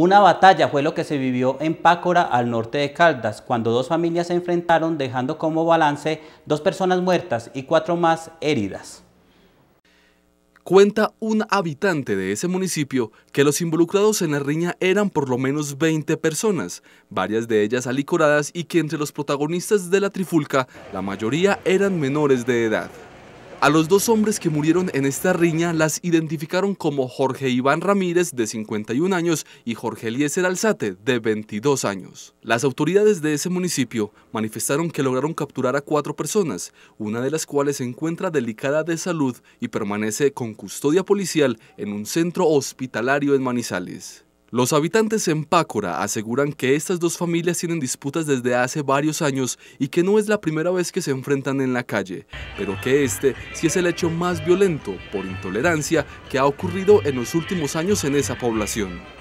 Una batalla fue lo que se vivió en Pácora, al norte de Caldas, cuando dos familias se enfrentaron dejando como balance dos personas muertas y cuatro más heridas. Cuenta un habitante de ese municipio que los involucrados en la riña eran por lo menos 20 personas, varias de ellas alicoradas y que entre los protagonistas de la trifulca la mayoría eran menores de edad. A los dos hombres que murieron en esta riña las identificaron como Jorge Iván Ramírez, de 51 años, y Jorge Eliezer Alzate, de 22 años. Las autoridades de ese municipio manifestaron que lograron capturar a cuatro personas, una de las cuales se encuentra delicada de salud y permanece con custodia policial en un centro hospitalario en Manizales. Los habitantes en Pácora aseguran que estas dos familias tienen disputas desde hace varios años y que no es la primera vez que se enfrentan en la calle, pero que este sí es el hecho más violento por intolerancia que ha ocurrido en los últimos años en esa población.